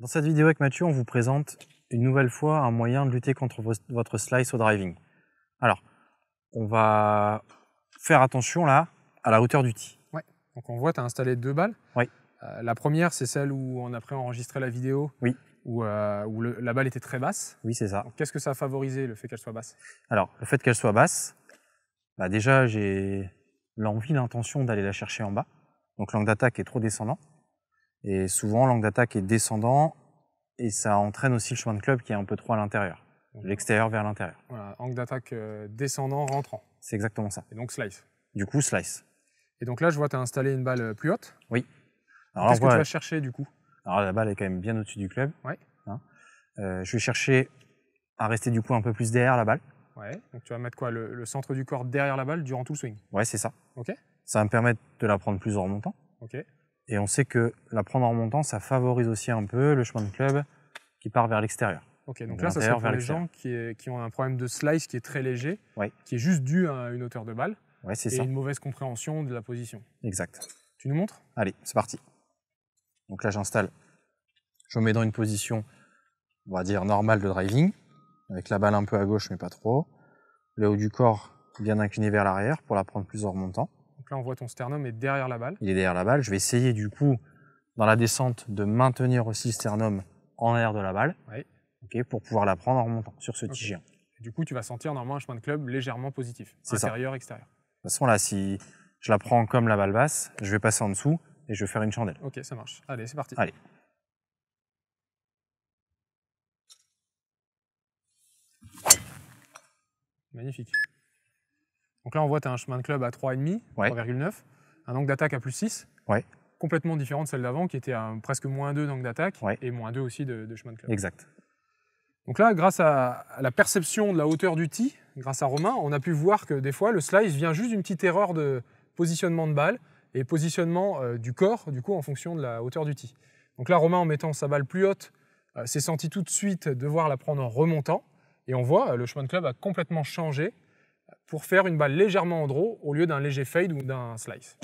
Dans cette vidéo avec Mathieu, on vous présente une nouvelle fois un moyen de lutter contre votre slice au driving. Alors, on va faire attention là à la hauteur du tee. Ouais. Donc on voit, tu as installé deux balles. Oui. Euh, la première, c'est celle où on a préenregistré enregistré la vidéo. Oui. Où, euh, où la balle était très basse. Oui, c'est ça. Qu'est-ce que ça a favorisé, le fait qu'elle soit basse Alors, le fait qu'elle soit basse, bah déjà, j'ai l'envie, l'intention d'aller la chercher en bas. Donc l'angle d'attaque est trop descendant. Et souvent, l'angle d'attaque est descendant et ça entraîne aussi le chemin de club qui est un peu trop à l'intérieur, l'extérieur vers l'intérieur. Voilà, angle d'attaque euh, descendant, rentrant. C'est exactement ça. Et donc slice. Du coup, slice. Et donc là, je vois, que tu as installé une balle euh, plus haute. Oui. Qu'est-ce que tu vas chercher du coup Alors la balle est quand même bien au-dessus du club. Ouais. Hein. Euh, je vais chercher à rester du coup un peu plus derrière la balle. Ouais. Donc tu vas mettre quoi le, centre du corps derrière la balle durant tout le swing. Ouais, c'est ça. Ok. Ça va me permettre de la prendre plus en remontant. Ok. Et on sait que la prendre en montant, ça favorise aussi un peu le chemin de club qui part vers l'extérieur. Ok, donc là, ça sert pour les gens qui, qui, ont un problème de slice qui est très léger, qui est juste dû à une hauteur de balle oui, et une mauvaise compréhension de la position. Exact. Tu nous montres Allez, c'est parti. Donc là, j'installe. Je me mets dans une position, on va dire, normale de driving, avec la balle un peu à gauche, mais pas trop. Le haut du corps bien incliné vers l'arrière pour la prendre plus en remontant là, on voit ton sternum est derrière la balle. Il est derrière la balle. Je vais essayer du coup, dans la descente, de maintenir aussi le sternum en arrière de la balle oui. pour pouvoir la prendre en remontant sur ce okay. du coup, tu vas sentir normalement un chemin de club légèrement positif, intérieur, extérieur. De toute façon, là, si je la prends comme la balle basse, je vais passer en dessous et je vais faire une chandelle. Ok, ça marche. Allez, c'est parti. Allez. Magnifique. Donc là, on voit, tu as un chemin de club à 3,5, 3,9, un angle d'attaque à plus 6. Complètement différent de celle d'avant qui était à presque moins 2 d'angle d'attaque et moins 2 aussi de, chemin de club. Exact. Donc là, grâce à, la perception de la hauteur du tee, grâce à Romain, on a pu voir que des fois, le slice vient juste d'une petite erreur de positionnement de balle et positionnement euh, du corps, du coup, en fonction de la hauteur du tee. Donc là, Romain, en mettant sa balle plus haute, euh, s'est senti tout de suite devoir la prendre en remontant. Et on voit, euh, le chemin de club a complètement changé pour faire une balle légèrement en draw au lieu d'un léger fade ou d'un slice.